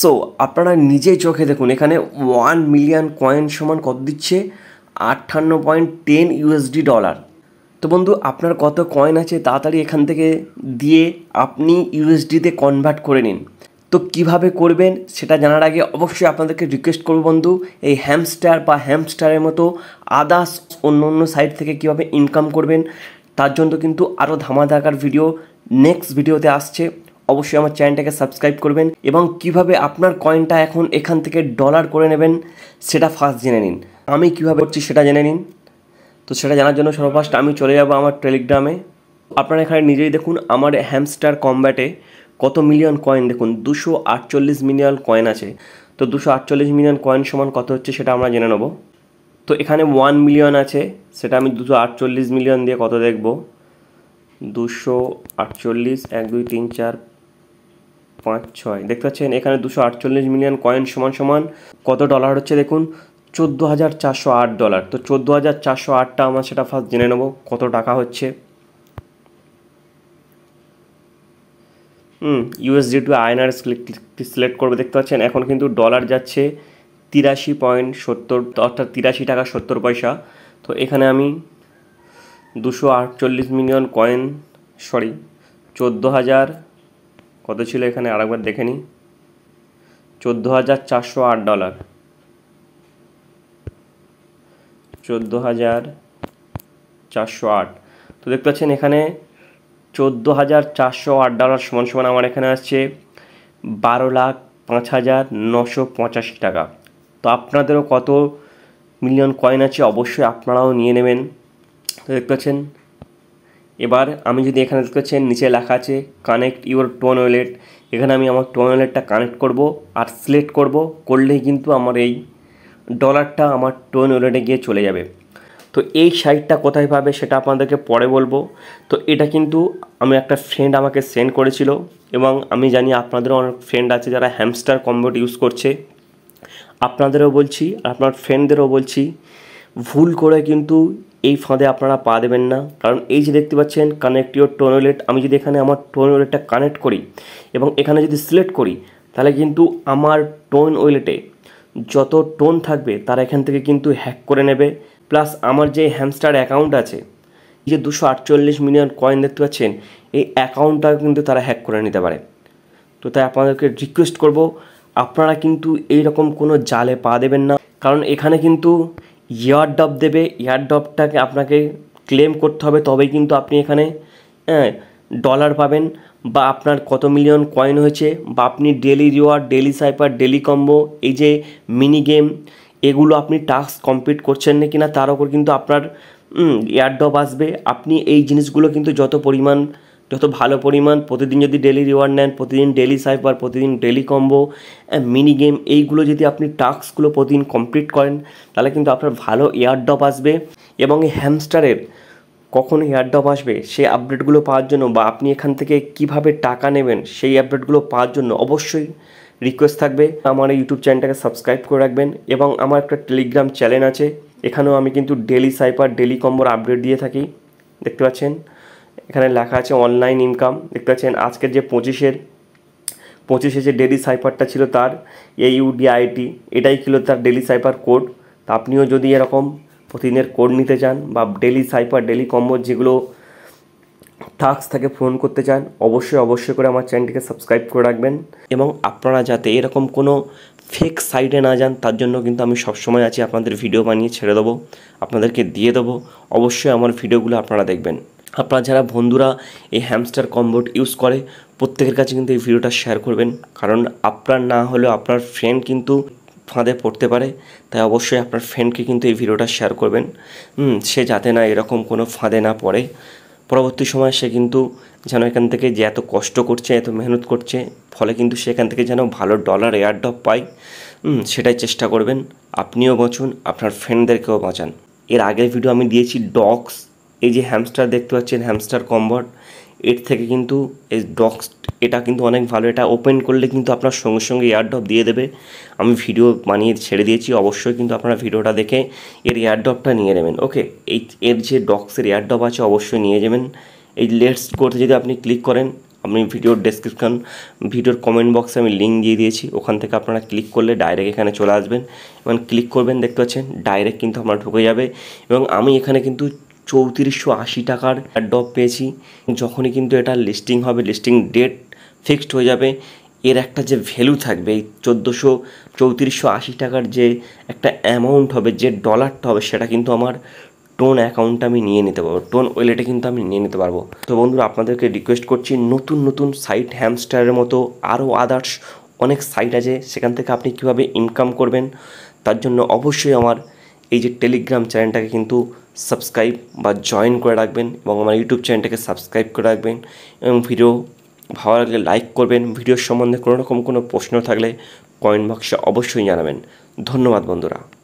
so আপনারা নিজেই চোখে দেখুন এখানে ওয়ান মিলিয়ন কয়েন সমান কত দিচ্ছে আটান্ন পয়েন্ট টেন ইউএসডি ডলার তো বন্ধু আপনার কত কয়েন আছে তাড়াতাড়ি এখান থেকে দিয়ে আপনি ইউএসডিতে কনভার্ট করে নিন তো কিভাবে করবেন সেটা জানার আগে অবশ্যই আপনাদেরকে রিকোয়েস্ট করবো বন্ধু এই হ্যামস্টার বা হ্যামস্টারের মতো আদার্স অন্য অন্য সাইট থেকে কিভাবে ইনকাম করবেন তার জন্য কিন্তু আরও ধামাধাকার ভিডিও নেক্সট ভিডিওতে আসছে অবশ্যই আমার চ্যানেলটাকে সাবস্ক্রাইব করবেন এবং কিভাবে আপনার কয়েনটা এখন এখান থেকে ডলার করে নেবেন সেটা ফার্স্ট জেনে নিন আমি কিভাবে করছি সেটা জেনে নিন তো সেটা জানার জন্য সর্বফার্স্ট আমি চলে যাব আমার টেলিগ্রামে আপনারা এখানে নিজেই দেখুন আমার হ্যামস্টার কম্ব্যাটে কত মিলিয়ন কয়েন দেখুন দুশো আটচল্লিশ মিলিয়ন কয়েন আছে তো দুশো আটচল্লিশ মিলিয়ন কয়েন সমান কত হচ্ছে সেটা আমরা জেনে নেব তো এখানে ওয়ান মিলিয়ন আছে সেটা আমি দুশো আটচল্লিশ মিলিয়ন দিয়ে কত দেখব দুশো আটচল্লিশ এক দুই তিন চার পাঁচ ছয় দেখতে পাচ্ছেন এখানে দুশো আটচল্লিশ মিলিয়ন কয়েন সমান সমান কত ডলার হচ্ছে দেখুন চোদ্দো হাজার চারশো আট ডলার তো চোদ্দো হাজার চারশো আটটা আমার সেটা ফার্স্ট জেনে নেবো কত টাকা হচ্ছে হুম ইউএসডি টু আইএনআর সিলেক্ট করবে দেখতে পাচ্ছেন এখন কিন্তু ডলার যাচ্ছে তিরাশি পয়েন্ট সত্তর অর্থাৎ তিরাশি টাকা সত্তর পয়সা তো এখানে আমি দুশো আটচল্লিশ মিলিয়ন কয়েন সরি চোদ্দো হাজার কত ছিল এখানে আরেকবার দেখে নিই চোদ্দো হাজার চারশো আট ডলার চোদ্দো হাজার চারশো আট তো দেখতে পাচ্ছেন এখানে চোদ্দো হাজার চারশো আট ডলার সমান সমান আমার এখানে আসছে বারো লাখ পাঁচ হাজার নশো পঁচাশি টাকা তো আপনাদেরও কত মিলিয়ন কয়েন আছে অবশ্যই আপনারাও নিয়ে নেবেন তো দেখতে পাচ্ছেন এবার আমি যদি এখানে দেখতে পাচ্ছেন নিচে লেখা আছে কানেক্ট ইউর টোন ওয়েলেট এখানে আমি আমার টোন ওয়েলেটটা কানেক্ট করব আর সিলেক্ট করব করলেই কিন্তু আমার এই ডলারটা আমার টোন ওয়েলেটে গিয়ে চলে যাবে তো এই সাইটটা কোথায় পাবে সেটা আপনাদেরকে পরে বলবো তো এটা কিন্তু আমি একটা ফ্রেন্ড আমাকে সেন্ড করেছিল এবং আমি জানি আপনাদেরও অনেক ফ্রেন্ড আছে যারা হ্যামস্টার কম্বোট ইউজ করছে আপনাদেরও বলছি আপনার ফ্রেন্ডদেরও বলছি ভুল করে কিন্তু এই ফাঁদে আপনারা পা দেবেন না কারণ এই যে দেখতে পাচ্ছেন কানেক্ট ইউর টোনোলেট আমি যদি এখানে আমার টোন ওয়েলেটটা কানেক্ট করি এবং এখানে যদি সিলেক্ট করি তাহলে কিন্তু আমার টোন ওয়েলেটে যত টোন থাকবে তারা এখান থেকে কিন্তু হ্যাক করে নেবে প্লাস আমার যে হ্যামস্টার অ্যাকাউন্ট আছে যে দুশো আটচল্লিশ মিলিয়ন কয়েন দেখতে পাচ্ছেন এই অ্যাকাউন্টটাও কিন্তু তারা হ্যাক করে নিতে পারে তো তাই আপনাদেরকে রিকোয়েস্ট করব আপনারা কিন্তু এই রকম কোনো জালে পা দেবেন না কারণ এখানে কিন্তু ইয়ার ডব দেবে ইয়ার ডবটাকে আপনাকে ক্লেম করতে হবে তবেই কিন্তু আপনি এখানে হ্যাঁ ডলার পাবেন বা আপনার কত মিলিয়ন কয়েন হয়েছে বা আপনি daily reward daily cipher daily combo এই যে মিনি গেম এগুলো আপনি টাস্ক কমপ্লিট করছেন না কি না তার উপর কিন্তু আপনার ইয়ার ডপ আসবে আপনি এই জিনিসগুলো কিন্তু যত পরিমাণ যত ভালো পরিমাণ প্রতিদিন যদি ডেলি রিওয়ার্ড নেন প্রতিদিন ডেলি সাইফার প্রতিদিন ডেলি কম্বো মিনি গেম এইগুলো যদি আপনি টাস্কগুলো প্রতিদিন কমপ্লিট করেন তাহলে কিন্তু আপনার ভালো এয়ারড্রপ আসবে এবং এই হ্যামস্টারের কখন এয়ারড্রপ আসবে সেই আপডেটগুলো পাওয়ার জন্য বা আপনি এখান থেকে কিভাবে টাকা নেবেন সেই আপডেটগুলো পাওয়ার জন্য অবশ্যই রিকোয়েস্ট থাকবে আমার এই ইউটিউব চ্যানেলটাকে সাবস্ক্রাইব করে রাখবেন এবং আমার একটা টেলিগ্রাম চ্যানেল আছে এখানেও আমি কিন্তু ডেলি সাইপার ডেলি কম্বোর আপডেট দিয়ে থাকি দেখতে পাচ্ছেন এখানে লেখা আছে অনলাইন ইনকাম দেখতে পাচ্ছেন আজকের যে পঁচিশের পঁচিশে যে ডেলি সাইফারটা ছিল তার এইউডিআইটি এটাই ছিল তার ডেলি সাইফার কোড তা আপনিও যদি এরকম প্রতিদিনের কোড নিতে চান বা ডেলি সাইফার ডেলি কম্বো যেগুলো টাস্ক থেকে ফোন করতে চান অবশ্যই অবশ্যই করে আমার চ্যানেলটিকে সাবস্ক্রাইব করে রাখবেন এবং আপনারা যাতে এরকম কোনো ফেক সাইটে না যান তার জন্য কিন্তু আমি সবসময় আছি আপনাদের ভিডিও বানিয়ে ছেড়ে দেবো আপনাদেরকে দিয়ে দেবো অবশ্যই আমার ভিডিওগুলো আপনারা দেখবেন আপনারা যারা বন্ধুরা এই হ্যামস্টার কম্বোট ইউজ করে প্রত্যেকের কাছে কিন্তু এই ভিডিওটা শেয়ার করবেন কারণ আপনার না হলেও আপনার ফ্রেন্ড কিন্তু ফাঁদে পড়তে পারে তাই অবশ্যই আপনার ফ্রেন্ডকে কিন্তু এই ভিডিওটা শেয়ার করবেন সে যাতে না এরকম কোনো ফাঁদে না পড়ে পরবর্তী সময় সে কিন্তু যেন এখান থেকে যে এত কষ্ট করছে এত মেহনত করছে ফলে কিন্তু সে এখান থেকে যেন ভালো ডলার ডপ পায় সেটাই চেষ্টা করবেন আপনিও বাঁচুন আপনার ফ্রেন্ডদেরকেও বাঁচান এর আগের ভিডিও আমি দিয়েছি ডগস এই যে হ্যামস্টার দেখতে পাচ্ছেন হ্যামস্টার কম্বট এর থেকে কিন্তু এই ডক্স এটা কিন্তু অনেক ভালো এটা ওপেন করলে কিন্তু আপনার সঙ্গে সঙ্গে এয়ারড্রপ দিয়ে দেবে আমি ভিডিও বানিয়ে ছেড়ে দিয়েছি অবশ্যই কিন্তু আপনারা ভিডিওটা দেখে এর এয়ারড্রপটা নিয়ে নেবেন ওকে এই এর যে ডক্সের এয়ারড্রপ আছে অবশ্যই নিয়ে যাবেন এই লেটস করতে যদি আপনি ক্লিক করেন আমি ভিডিওর ডেসক্রিপশান ভিডিওর কমেন্ট বক্সে আমি লিঙ্ক দিয়ে দিয়েছি ওখান থেকে আপনারা ক্লিক করলে ডাইরেক্ট এখানে চলে আসবেন এবং ক্লিক করবেন দেখতে পাচ্ছেন ডাইরেক্ট কিন্তু আপনার ঢুকে যাবে এবং আমি এখানে কিন্তু চৌত্রিশশো আশি টাকার ড্রপ পেয়েছি যখনই কিন্তু এটা লিস্টিং হবে লিস্টিং ডেট ফিক্সড হয়ে যাবে এর একটা যে ভ্যালু থাকবে এই চোদ্দোশো চৌত্রিশশো আশি টাকার যে একটা অ্যামাউন্ট হবে যে ডলারটা হবে সেটা কিন্তু আমার টোন অ্যাকাউন্ট আমি নিয়ে নিতে পারবো টোন ওয়েলেটে কিন্তু আমি নিয়ে নিতে পারবো তো বন্ধুরা আপনাদেরকে রিকোয়েস্ট করছি নতুন নতুন সাইট হ্যামস্টারের মতো আরও আদার্স অনেক সাইট আছে সেখান থেকে আপনি কীভাবে ইনকাম করবেন তার জন্য অবশ্যই আমার এই যে টেলিগ্রাম চ্যানেলটাকে কিন্তু সাবস্ক্রাইব বা জয়েন করে রাখবেন এবং আমার ইউটিউব চ্যানেলটাকে সাবস্ক্রাইব করে রাখবেন এবং ভিডিও ভালো লাগলে লাইক করবেন ভিডিওর সম্বন্ধে কোনো রকম কোনো প্রশ্ন থাকলে কমেন্ট বক্সে অবশ্যই জানাবেন ধন্যবাদ বন্ধুরা